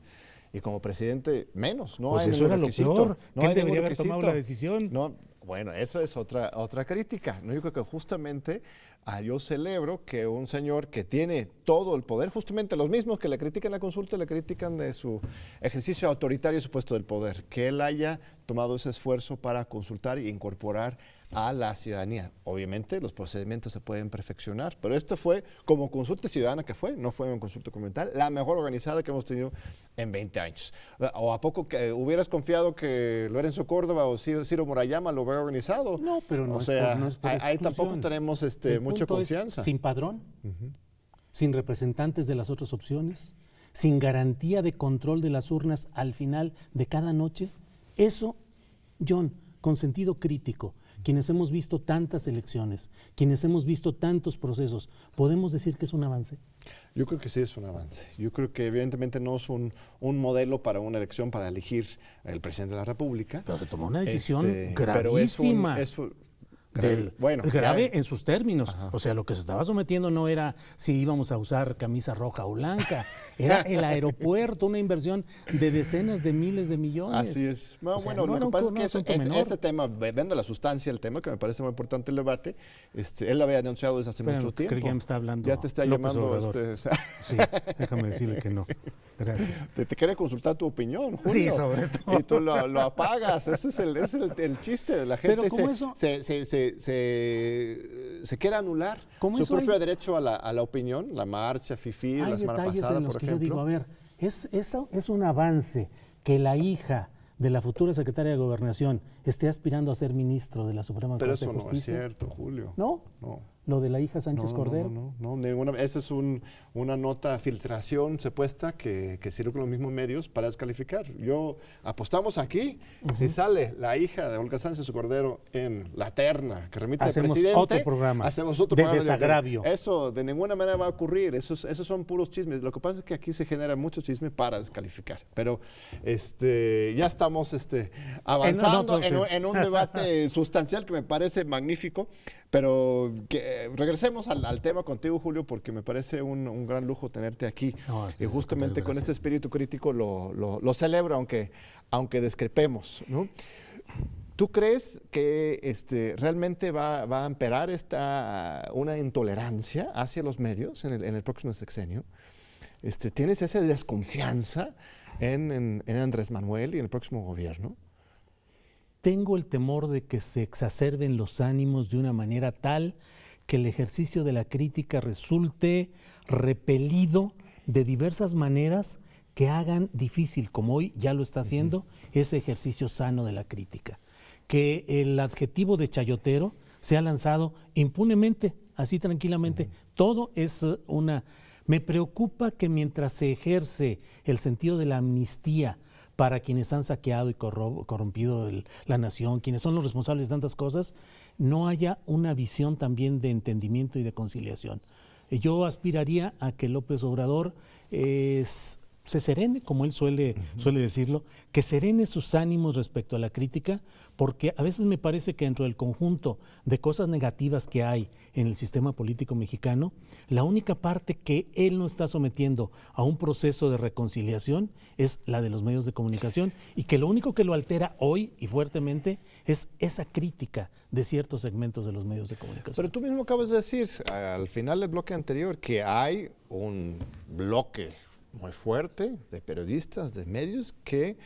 Y como presidente, menos. No pues eso lo peor. ¿Quién debería haber tomado la decisión? No, bueno, eso es otra, otra crítica. ¿no? Yo creo que justamente ah, yo celebro que un señor que tiene todo el poder, justamente los mismos que le critican la consulta, le critican de su ejercicio autoritario y supuesto del poder, que él haya tomado ese esfuerzo para consultar e incorporar a la ciudadanía. Obviamente los procedimientos se pueden perfeccionar, pero esto fue como consulta ciudadana que fue, no fue una consulta comunitaria, la mejor organizada que hemos tenido en 20 años. Ah, ¿O a poco que hubieras confiado que Lorenzo Córdoba o Ciro Murayama lo hubiera organizado? No, pero no. sea, ahí tampoco tenemos este, mucha confianza. sin padrón, sin representantes de las otras opciones, sin garantía de control de las urnas al final de cada noche. Eso, John, con sentido crítico quienes hemos visto tantas elecciones, quienes hemos visto tantos procesos, ¿podemos decir que es un avance? Yo creo que sí es un avance. Yo creo que evidentemente no es un, modelo para una elección para elegir el presidente de la República. Pero se tomó una este, decisión gravísima. Pero es grave. del bueno, grave en sus términos. O sea, lo que se estaba sometiendo no era si íbamos a usar camisa roja o blanca, *laughs* era el aeropuerto, una inversión de decenas de miles de millones. Así es. bueno, lo que pasa es que ese, tema, viendo la sustancia el tema, que me parece muy importante el debate, este, él lo había anunciado desde hace mucho tiempo. ya te está llamando. Este, Sí, déjame decirle que no. Gracias. Te, quiere consultar tu opinión, Sí, sobre todo. Y tú lo, apagas. Ese es el, es el, chiste de la gente. Pero ¿cómo eso... se, se se, se, quiere anular su propio derecho a la, opinión, la marcha, FIFI, la semana pasada, en los por que Yo digo, a ver, es, es un avance que la hija de la futura secretaria de Gobernación esté aspirando a ser ministro de la Suprema Corte de Justicia. Pero eso no es cierto, Julio. ¿No? Lo de la hija Sánchez Cordero. ninguna. Esa es una nota filtración supuesta que, que sirve con los mismos medios para descalificar. Yo apostamos aquí, si sale la hija de Olga Sánchez Cordero en la terna que remite al presidente, otro programa hacemos otro programa desagravio. eso de ninguna manera va a ocurrir. Esos, esos son puros chismes. Lo que pasa es que aquí se genera mucho chisme para descalificar. Pero este, ya estamos este, avanzando en un debate *laughs* sustancial que me parece magnífico. Pero regresemos al, tema contigo, Julio, porque me parece un, gran lujo tenerte aquí. y justamente con este espíritu crítico lo, celebro, aunque, aunque discrepemos. ¿Tú crees que este, realmente va, a emperar esta, una intolerancia hacia los medios en el, próximo sexenio? Este, ¿Tienes esa desconfianza en, en Andrés Manuel y en el próximo gobierno? tengo el temor de que se exacerben los ánimos de una manera tal que el ejercicio de la crítica resulte repelido de diversas maneras que hagan difícil, como hoy ya lo está haciendo, ese ejercicio sano de la crítica. Que el adjetivo de chayotero se ha lanzado impunemente, así tranquilamente. Todo es eh, una... Me preocupa que mientras se ejerce el sentido de la amnistía para quienes han saqueado y corrompido la nación, quienes son los responsables de tantas cosas, no haya una visión también de entendimiento y de conciliación. Yo aspiraría a que López Obrador es se serene, como él suele, suele decirlo, que serene sus ánimos respecto a la crítica, porque a veces me parece que dentro del conjunto de cosas negativas que hay en el sistema político mexicano, la única parte que él no está sometiendo a un proceso de reconciliación es la de los medios de comunicación, y que lo único que lo altera hoy y fuertemente es esa crítica de ciertos segmentos de los medios de comunicación. Pero tú mismo acabas de decir al final del bloque anterior que hay un bloque muy fuerte de periodistas, de medios, que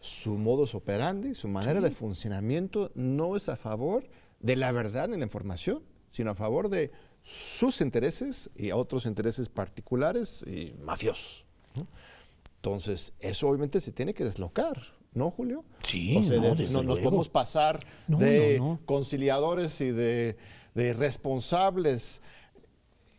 su modus operandi, su manera de funcionamiento no es a favor de la verdad en la información, sino a favor de sus intereses y a otros intereses particulares y mafiosos. Entonces, eso obviamente se tiene que deslocar. ¿No, Julio? Sí, no, nos podemos pasar de conciliadores y de, de responsables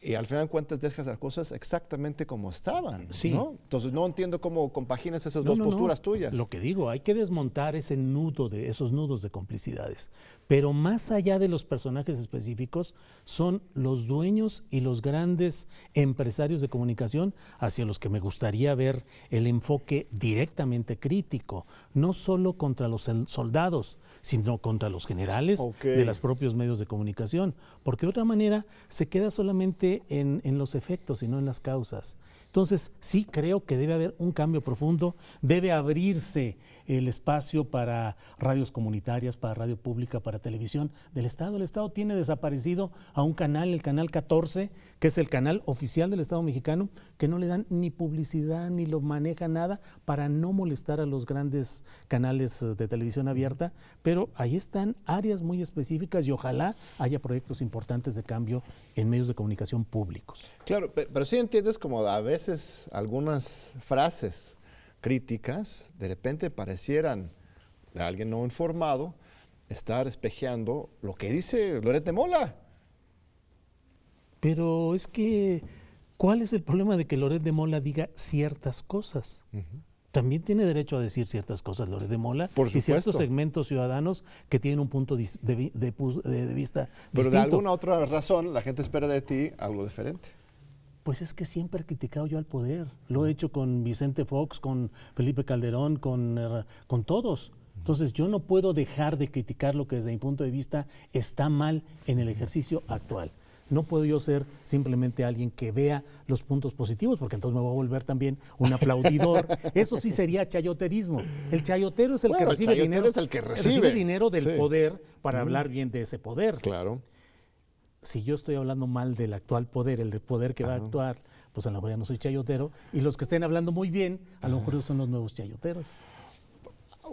y al final de cuentas dejas las cosas exactamente como estaban. ¿no? Entonces no entiendo cómo compaginas esas dos posturas tuyas. Lo que digo, hay que desmontar ese nudo de esos nudos de complicidades. Pero más allá de los personajes específicos, son los dueños y los grandes empresarios de comunicación hacia los que me gustaría ver el enfoque directamente crítico, no solo contra los soldados, sino contra los generales de los propios medios de comunicación, porque de otra manera se queda solamente en, en los efectos y no en las causas. Entonces, sí creo que debe haber un cambio profundo, debe abrirse el espacio para radios comunitarias, para radio pública, para televisión del Estado. El Estado tiene desaparecido a un canal, el canal 14, que es el canal oficial del Estado mexicano, que no le dan ni publicidad ni lo maneja nada para no molestar a los grandes canales eh, de televisión abierta, pero ahí están áreas muy específicas y ojalá haya proyectos importantes de cambio en medios de comunicación públicos. Claro, pero, pero sí entiendes como a veces algunas frases críticas de repente parecieran de alguien no informado estar espejeando lo que dice Loret de Mola. Pero es que, ¿cuál es el problema de que Loret de Mola diga ciertas cosas? También tiene derecho a decir ciertas cosas Loret de Mola y ciertos segmentos ciudadanos que tienen un punto de, vista Pero de alguna otra razón la gente espera de ti algo diferente. Pues es que siempre he criticado yo al poder. Lo he hecho con Vicente Fox, con Felipe Calderón, con, eh, con todos. Entonces yo no puedo dejar de criticar lo que desde mi punto de vista está mal en el ejercicio actual. No puedo yo ser simplemente alguien que vea los puntos positivos, porque entonces me voy a volver también un aplaudidor. *laughs* Eso sí sería chayoterismo. El chayotero es el que recibe dinero. Es el que recibe. dinero del poder para hablar bien de ese poder. Claro si yo estoy hablando mal del actual poder, el poder que va a actuar, pues a lo mejor ya no soy chayotero. Y los que estén hablando muy bien, a lo mejor son los nuevos chayoteros.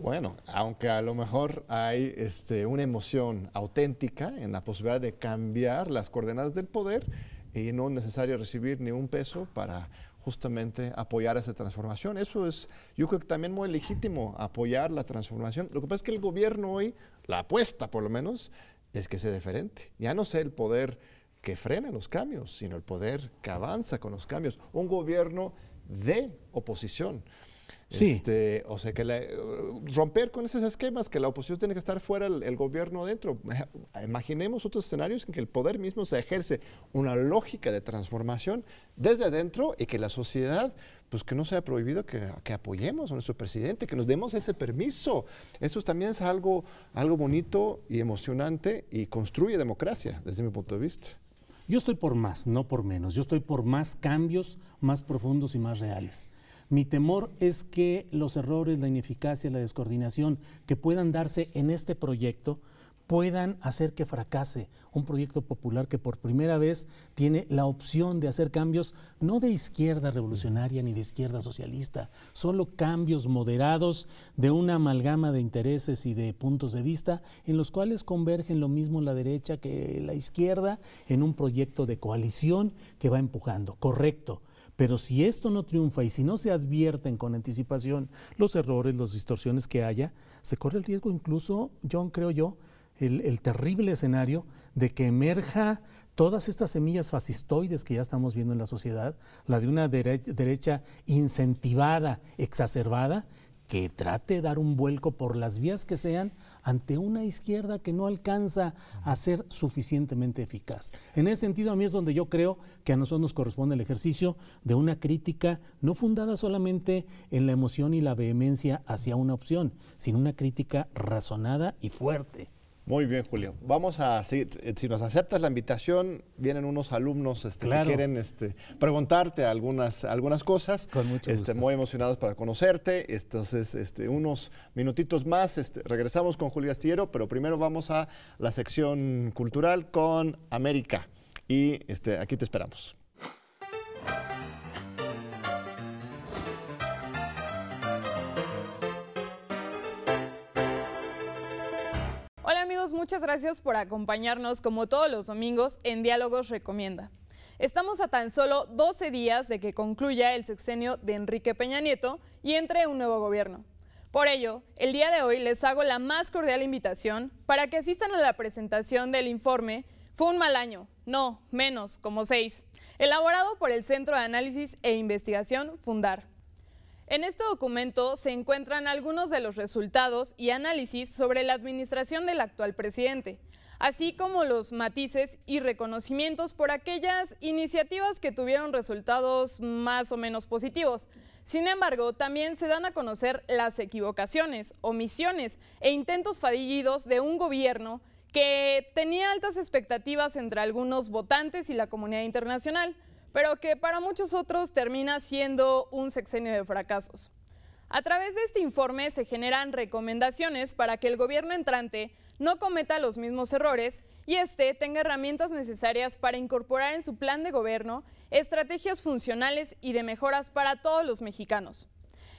Bueno, aunque a lo mejor hay este, una emoción auténtica en la posibilidad de cambiar las coordenadas del poder y no es necesario recibir ni un peso para justamente apoyar esa transformación. Eso es, yo creo que también muy legítimo apoyar la transformación. Lo que pasa es que el gobierno hoy, la apuesta por lo menos, es que sea diferente. Ya no sea el poder que frena los cambios, sino el poder que avanza con los cambios. Un gobierno de oposición. Sí. Este, o sea, que eh, romper con esos esquemas, que la oposición tiene que estar fuera, el, gobierno adentro. Imaginemos otros escenarios en que el poder mismo se ejerce una lógica de transformación desde adentro y que la sociedad pues que no sea prohibido que, que, apoyemos a nuestro presidente, que nos demos ese permiso. Eso también es algo, algo bonito y emocionante y construye democracia desde mi punto de vista. Yo estoy por más, no por menos. Yo estoy por más cambios más profundos y más reales. Mi temor es que los errores, la ineficacia, la descoordinación que puedan darse en este proyecto puedan hacer que fracase un proyecto popular que por primera vez tiene la opción de hacer cambios no de izquierda revolucionaria ni de izquierda socialista, solo cambios moderados de una amalgama de intereses y de puntos de vista en los cuales convergen lo mismo la derecha que la izquierda en un proyecto de coalición que va empujando. Correcto. Pero si esto no triunfa y si no se advierten con anticipación los errores, las distorsiones que haya, se corre el riesgo incluso, John, creo yo, el, terrible escenario de que emerja todas estas semillas fascistoides que ya estamos viendo en la sociedad, la de una derecha incentivada, exacerbada, que trate de dar un vuelco por las vías que sean ante una izquierda que no alcanza a ser suficientemente eficaz. En ese sentido, a mí es donde yo creo que a nosotros nos corresponde el ejercicio de una crítica no fundada solamente en la emoción y la vehemencia hacia una opción, sino una crítica razonada y fuerte. Muy bien, Julio. Vamos a, si, eh, si nos aceptas la invitación, vienen unos alumnos este, que quieren este, preguntarte algunas, algunas cosas. Con mucho este, muy emocionados para conocerte. Entonces, este, unos minutitos más, regresamos con Julio Astillero, pero primero vamos a la sección cultural con América. Y este, aquí te esperamos. amigos? Muchas gracias por acompañarnos como todos los domingos en Diálogos Recomienda. Estamos a tan solo 12 días de que concluya el sexenio de Enrique Peña Nieto y entre un nuevo gobierno. Por ello, el día de hoy les hago la más cordial invitación para que asistan a la presentación del informe Fue un mal año, no, menos, como seis, elaborado por el Centro de Análisis e Investigación Fundar. En este documento se encuentran algunos de los resultados y análisis sobre la administración del actual presidente, así como los matices y reconocimientos por aquellas iniciativas que tuvieron resultados más o menos positivos. Sin embargo, también se dan a conocer las equivocaciones, omisiones e intentos fallidos de un gobierno que tenía altas expectativas entre algunos votantes y la comunidad internacional pero que para muchos otros termina siendo un sexenio de fracasos. A través de este informe se generan recomendaciones para que el gobierno entrante no cometa los mismos errores y este tenga herramientas necesarias para incorporar en su plan de gobierno estrategias funcionales y de mejoras para todos los mexicanos.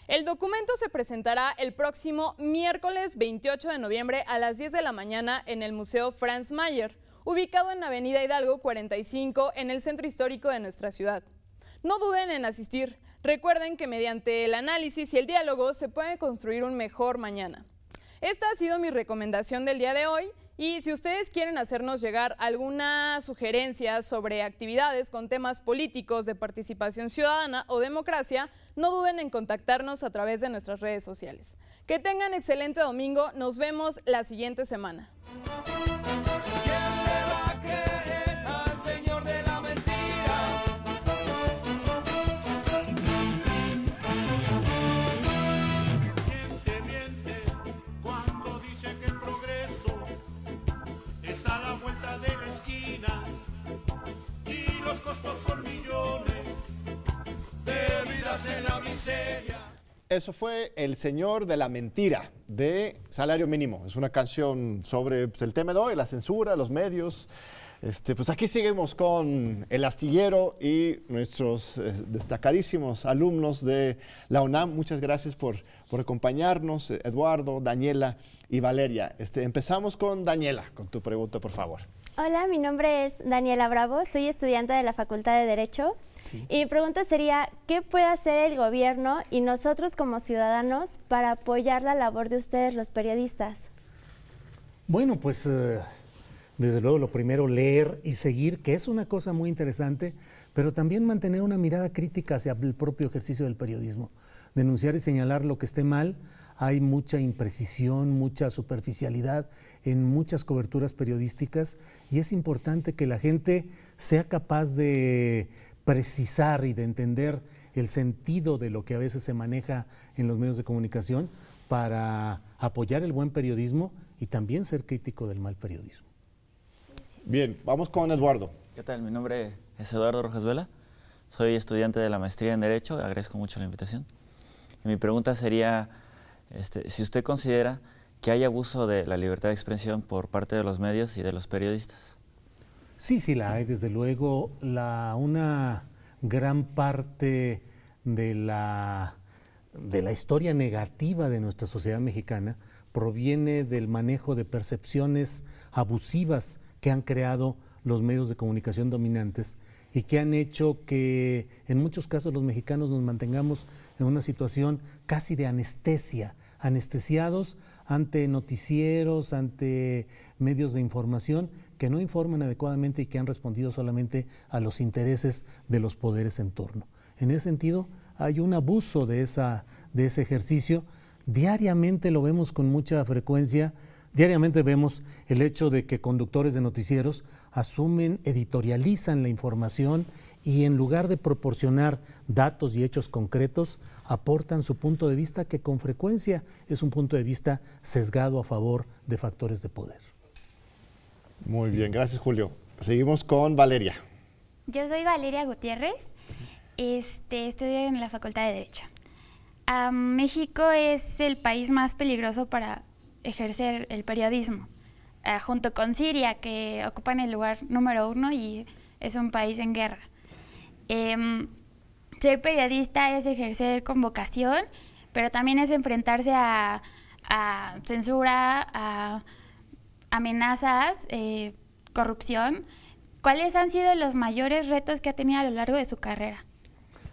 El documento se presentará el próximo miércoles 28 de noviembre a las 10 de la mañana en el Museo Franz Mayer ubicado en Avenida Hidalgo 45 en el centro histórico de nuestra ciudad. No duden en asistir. Recuerden que mediante el análisis y el diálogo se puede construir un mejor mañana. Esta ha sido mi recomendación del día de hoy y si ustedes quieren hacernos llegar alguna sugerencia sobre actividades con temas políticos de participación ciudadana o democracia, no duden en contactarnos a través de nuestras redes sociales. Que tengan excelente domingo, nos vemos la siguiente semana. Eso fue El Señor de la Mentira de Salario Mínimo. Es una canción sobre pues, el tema de hoy, la censura, los medios. Este, pues aquí seguimos con el astillero y nuestros eh, destacadísimos alumnos de la UNAM. Muchas gracias por, acompañarnos, eh, Eduardo, Daniela y Valeria. Este, empezamos con Daniela, con tu pregunta, por favor. Hola, mi nombre es Daniela Bravo, soy estudiante de la Facultad de Derecho y mi pregunta sería, ¿qué puede hacer el gobierno y nosotros como ciudadanos para apoyar la labor de ustedes, los periodistas? Bueno, pues eh, desde luego lo primero, leer y seguir, que es una cosa muy interesante, pero también mantener una mirada crítica hacia el propio ejercicio del periodismo, denunciar y señalar lo que esté mal. Hay mucha imprecisión, mucha superficialidad en muchas coberturas periodísticas y es importante que la gente sea capaz de precisar y de entender el sentido de lo que a veces se maneja en los medios de comunicación para apoyar el buen periodismo y también ser crítico del mal periodismo. Bien, vamos con Eduardo. ¿Qué tal? Mi nombre es Eduardo Rojas Vela. Soy estudiante de la maestría en Derecho. Agradezco mucho la invitación. mi pregunta sería, este, si usted considera que hay abuso de la libertad de expresión por parte de los medios y de los periodistas. Sí, sí la hay, desde luego. La, una gran parte de la, de la historia negativa de nuestra sociedad mexicana proviene del manejo de percepciones abusivas que han creado los medios de comunicación dominantes y que han hecho que en muchos casos los mexicanos nos mantengamos en una situación casi de anestesia, anestesiados ante noticieros, ante medios de información que no informan adecuadamente y que han respondido solamente a los intereses de los poderes en torno. En ese sentido, hay un abuso de, esa, de ese ejercicio. Diariamente lo vemos con mucha frecuencia. Diariamente vemos el hecho de que conductores de noticieros asumen, editorializan la información y en lugar de proporcionar datos y hechos concretos, aportan su punto de vista que con frecuencia es un punto de vista sesgado a favor de factores de poder. Muy bien, gracias Julio. Seguimos con Valeria. Yo soy Valeria Gutiérrez, este, estudio en la Facultad de Derecho. México es el país más peligroso para ejercer el periodismo, ah, junto con Siria, que ocupan el lugar número uno y es un país en guerra. Em, ser periodista es ejercer con vocación, pero también es enfrentarse a censura, a amenazas, eh, corrupción. ¿Cuáles han sido los mayores retos que ha tenido a lo largo de su carrera?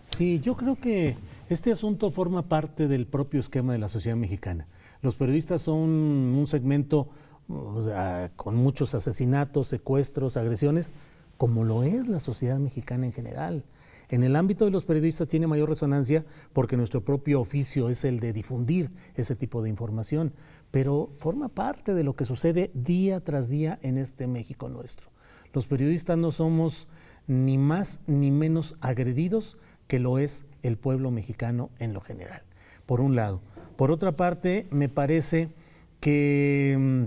Sí, yo creo que este asunto forma parte del propio esquema de la sociedad mexicana. Los periodistas son un segmento con muchos asesinatos, secuestros, agresiones, como lo es la sociedad mexicana en general. En el ámbito de los periodistas tiene mayor resonancia porque nuestro propio oficio es el de difundir ese tipo de información pero forma parte de lo que sucede día tras día en este México nuestro. Los periodistas no somos ni más ni menos agredidos que lo es el pueblo mexicano en lo general, por un lado. Por otra parte, me parece que mm,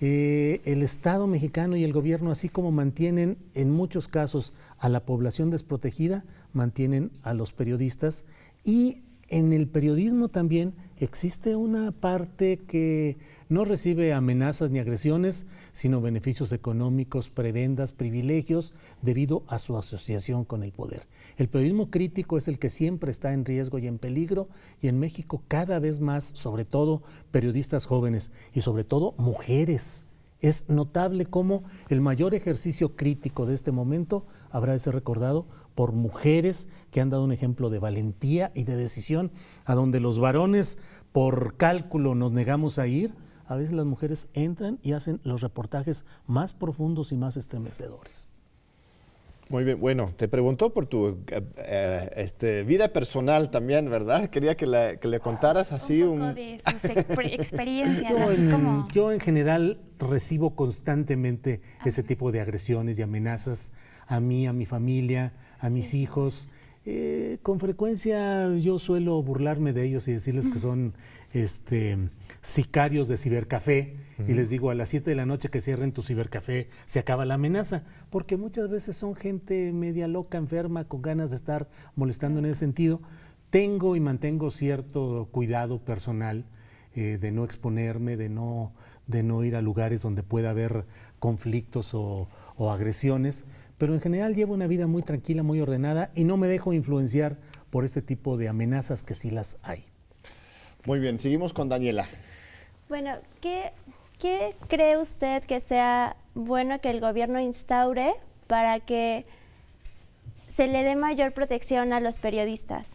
eh, el Estado mexicano y el gobierno, así como mantienen en muchos casos a la población desprotegida, mantienen a los periodistas y en el periodismo también existe una parte que no recibe amenazas ni agresiones, sino beneficios económicos, prebendas, privilegios debido a su asociación con el poder. El periodismo crítico es el que siempre está en riesgo y en peligro y en México cada vez más, sobre todo periodistas jóvenes y sobre todo mujeres es notable cómo el mayor ejercicio crítico de este momento habrá de ser recordado por mujeres que han dado un ejemplo de valentía y de decisión, a donde los varones por cálculo nos negamos a ir, a veces las mujeres entran y hacen los reportajes más profundos y más estremecedores. Muy bien, bueno, te preguntó por tu eh, eh, este, vida personal también, ¿verdad? Quería que, la, que le contaras así un... Poco de sus *laughs* experiencias. yo, en, general recibo constantemente ese tipo de agresiones y amenazas a mí, a mi familia, a mis hijos. Eh, con frecuencia yo suelo burlarme de ellos y decirles que mm. son este, sicarios de cibercafé y les digo a las 7 de la noche que cierren tu cibercafé, se acaba la amenaza, porque muchas veces son gente media loca, enferma, con ganas de estar molestando en ese sentido. Tengo y mantengo cierto cuidado personal eh, de no exponerme, de no, de no ir a lugares donde pueda haber conflictos o, o agresiones, pero en general llevo una vida muy tranquila, muy ordenada y no me dejo influenciar por este tipo de amenazas que sí las hay. Muy bien, seguimos con Daniela. Bueno, ¿qué, cree usted que sea bueno que el gobierno instaure para que se le dé mayor protección a los periodistas?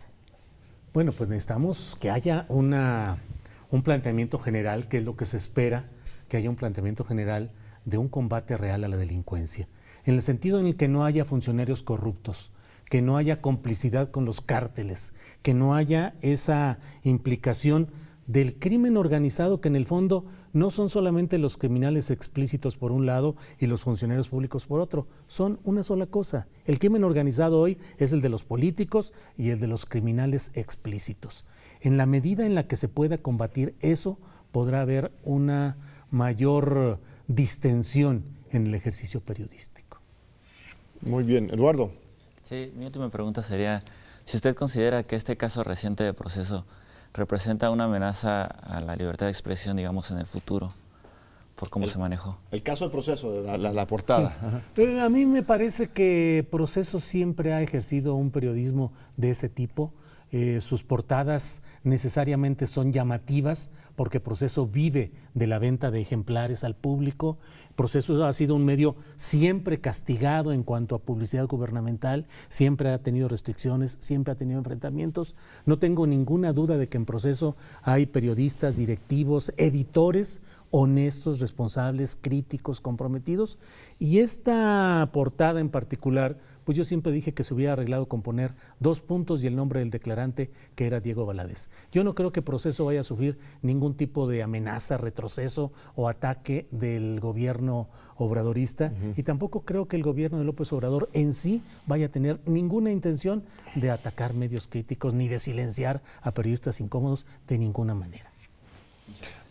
Bueno, pues necesitamos que haya un planteamiento general, que es lo que se espera, que haya un planteamiento general de un combate real a la delincuencia, en el sentido en el que no haya funcionarios corruptos, que no haya complicidad con los cárteles, que no haya esa implicación del crimen organizado, que en el fondo no son solamente los criminales explícitos por un lado y los funcionarios públicos por otro, son una sola cosa. El crimen organizado hoy es el de los políticos y el de los criminales explícitos. En la medida en la que se pueda combatir eso, podrá haber una mayor distensión en el ejercicio periodístico. Muy bien, Eduardo. Sí, mi última pregunta sería, si usted considera que este caso reciente de proceso representa una amenaza a la libertad de expresión, digamos, en el futuro, por cómo se manejó. El caso del proceso, de la, portada. A mí me parece que Proceso siempre ha ejercido un periodismo de ese tipo. Eh, sus portadas necesariamente son llamativas porque Proceso vive de la venta de ejemplares al público. Proceso ha sido un medio siempre castigado en cuanto a publicidad gubernamental, siempre ha tenido restricciones, siempre ha tenido enfrentamientos. No tengo ninguna duda de que en Proceso hay periodistas, directivos, editores honestos, responsables, críticos, comprometidos. Y esta portada en particular pues yo siempre dije que se hubiera arreglado con poner dos puntos y el nombre del declarante, que era Diego Valadez. Yo no creo que el proceso vaya a sufrir ningún tipo de amenaza, retroceso o ataque del gobierno obradorista y tampoco creo que el gobierno de López Obrador en sí vaya a tener ninguna intención de atacar medios críticos ni de silenciar a periodistas incómodos de ninguna manera.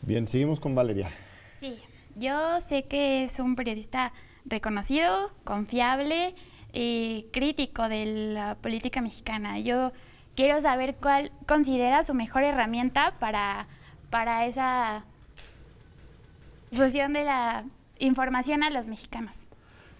Bien, seguimos con Valeria. Sí, yo sé que es un periodista reconocido, confiable, eh, crítico de la política mexicana. Yo quiero saber cuál considera su mejor herramienta para, para esa fusión de la información a los mexicanos.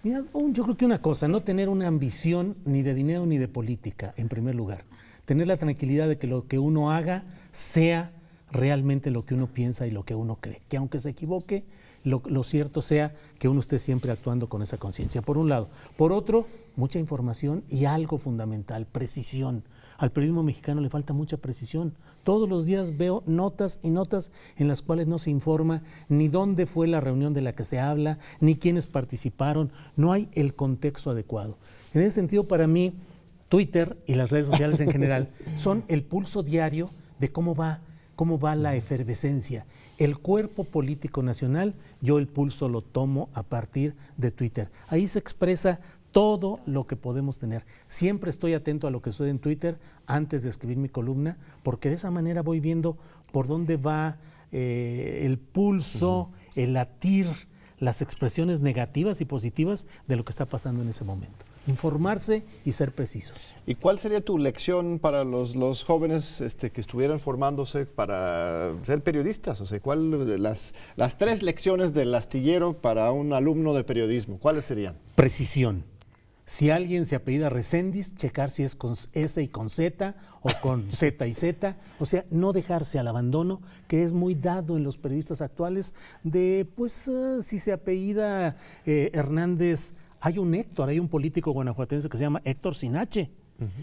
Mira, yo creo que una cosa, no tener una ambición ni de dinero ni de política, en primer lugar. Tener la tranquilidad de que lo que uno haga sea realmente lo que uno piensa y lo que uno cree. Que aunque se equivoque, lo, cierto sea que uno esté siempre actuando con esa conciencia, por un lado. Por otro, mucha información y algo fundamental, precisión. Al periodismo mexicano le falta mucha precisión. Todos los días veo notas y notas en las cuales no se informa ni dónde fue la reunión de la que se habla, ni quiénes participaron. No hay el contexto adecuado. En ese sentido, para mí, Twitter y las redes sociales en general *laughs* son el pulso diario de cómo va, cómo va la efervescencia el cuerpo político nacional, yo el pulso lo tomo a partir de Twitter. Ahí se expresa todo lo que podemos tener. Siempre estoy atento a lo que sucede en Twitter antes de escribir mi columna, porque de esa manera voy viendo por dónde va eh, el pulso, el latir, las expresiones negativas y positivas de lo que está pasando en ese momento informarse y ser precisos. ¿Y cuál sería tu lección para los, jóvenes este, que estuvieran formándose para ser periodistas? O sea, ¿cuál las, las tres lecciones del astillero para un alumno de periodismo? ¿Cuáles serían? Precisión. Si alguien se apellida Recendis, checar si es con S y con Z o con *laughs* Z y Z. O sea, no dejarse al abandono, que es muy dado en los periodistas actuales, de pues eh, si se apellida eh, Hernández hay un Héctor, hay un político guanajuatense que se llama Héctor Sin H.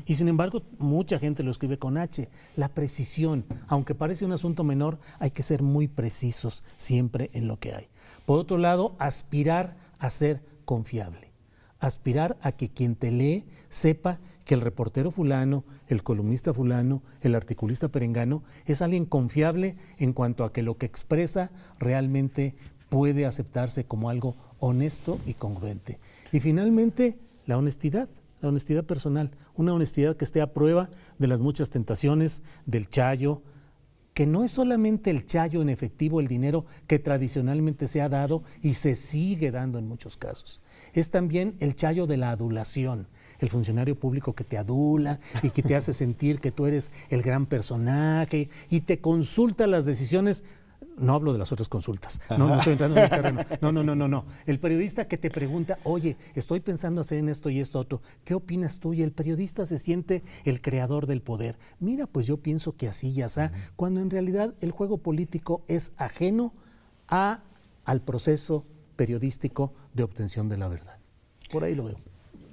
Y sin embargo, mucha gente lo escribe con H. La precisión, aunque parece un asunto menor, hay que ser muy precisos siempre en lo que hay. Por otro lado, aspirar a ser confiable. Aspirar a que quien te lee sepa que el reportero fulano, el columnista fulano, el articulista perengano es alguien confiable en cuanto a que lo que expresa realmente puede aceptarse como algo honesto y congruente. Y finalmente, la honestidad, la honestidad personal, una honestidad que esté a prueba de las muchas tentaciones del chayo, que no es solamente el chayo en efectivo, el dinero que tradicionalmente se ha dado y se sigue dando en muchos casos. Es también el chayo de la adulación, el funcionario público que te adula y que te hace sentir que tú eres el gran personaje y te consulta las decisiones no hablo de las otras consultas. No, no estoy entrando en el terreno. *laughs* No, no, no, no, no. El periodista que te pregunta, oye, estoy pensando hacer en esto y esto otro, ¿qué opinas tú? Y el periodista se siente el creador del poder. Mira, pues yo pienso que así ya está, cuando en realidad el juego político es ajeno a, al proceso periodístico de obtención de la verdad. Por ahí lo veo.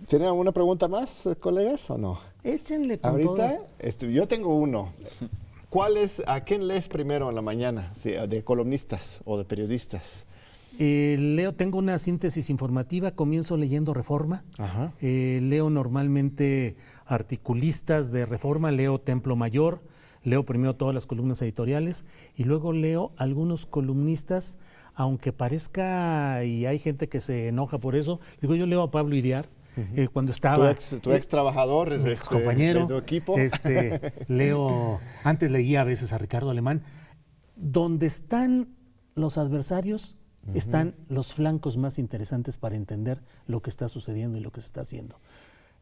¿Tienen alguna pregunta más, eh, colegas, o no? Échenle con Ahorita, este, yo tengo uno. ¿Cuál ¿A quién lees primero en la mañana? ¿De columnistas o de periodistas? Eh, leo, tengo una síntesis informativa, comienzo leyendo Reforma, eh, leo normalmente articulistas de Reforma, leo Templo Mayor, leo primero todas las columnas editoriales y luego leo algunos columnistas, aunque parezca, y hay gente que se enoja por eso, digo yo leo a Pablo Iriar, eh, cuando estaba... Tu eh, ex, trabajador, este, tu compañero, equipo. Este, *laughs* leo, antes leía a veces a Ricardo Alemán, donde están los adversarios están los flancos más interesantes para entender lo que está sucediendo y lo que se está haciendo.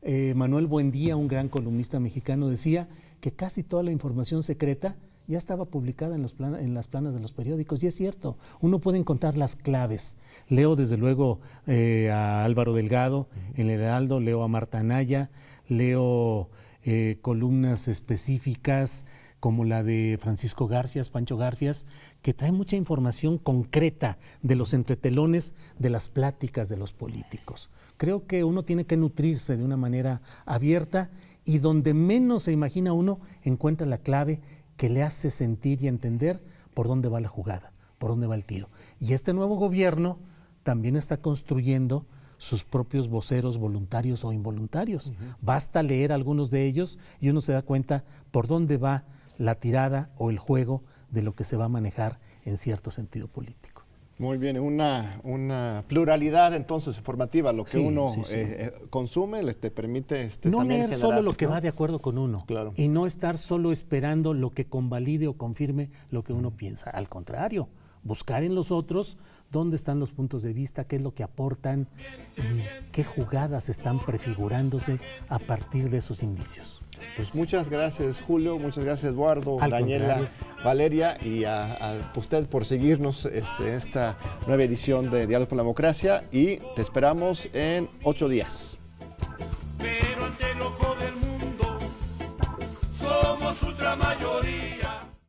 Eh, Manuel Buendía, un gran columnista mexicano, decía que casi toda la información secreta ya estaba publicada en, los en las planas de los periódicos. Y es cierto, uno puede encontrar las claves. Leo desde luego eh, a Álvaro Delgado en el Heraldo, leo a Marta Anaya, leo eh, columnas específicas como la de Francisco Garfias, Pancho Garfias, que trae mucha información concreta de los entretelones de las pláticas de los políticos. Creo que uno tiene que nutrirse de una manera abierta y donde menos se imagina uno encuentra la clave que le hace sentir y entender por dónde va la jugada, por dónde va el tiro. Y este nuevo gobierno también está construyendo sus propios voceros voluntarios o involuntarios. Basta leer algunos de ellos y uno se da cuenta por dónde va la tirada o el juego de lo que se va a manejar en cierto sentido político. Muy bien, una, una pluralidad entonces formativa, lo que uno eh, eh, consume le te permite... Este, no leer solo lo que va de acuerdo con uno y no estar solo esperando lo que convalide o confirme lo que uno piensa, al contrario, buscar en los otros dónde están los puntos de vista, qué es lo que aportan y qué jugadas están prefigurándose a partir de esos indicios. Pues muchas gracias Julio, muchas gracias Eduardo, Daniela, Valeria y a, usted por seguirnos este, esta nueva edición de Diálogo por la Democracia y te esperamos en ocho días. Pero del mundo somos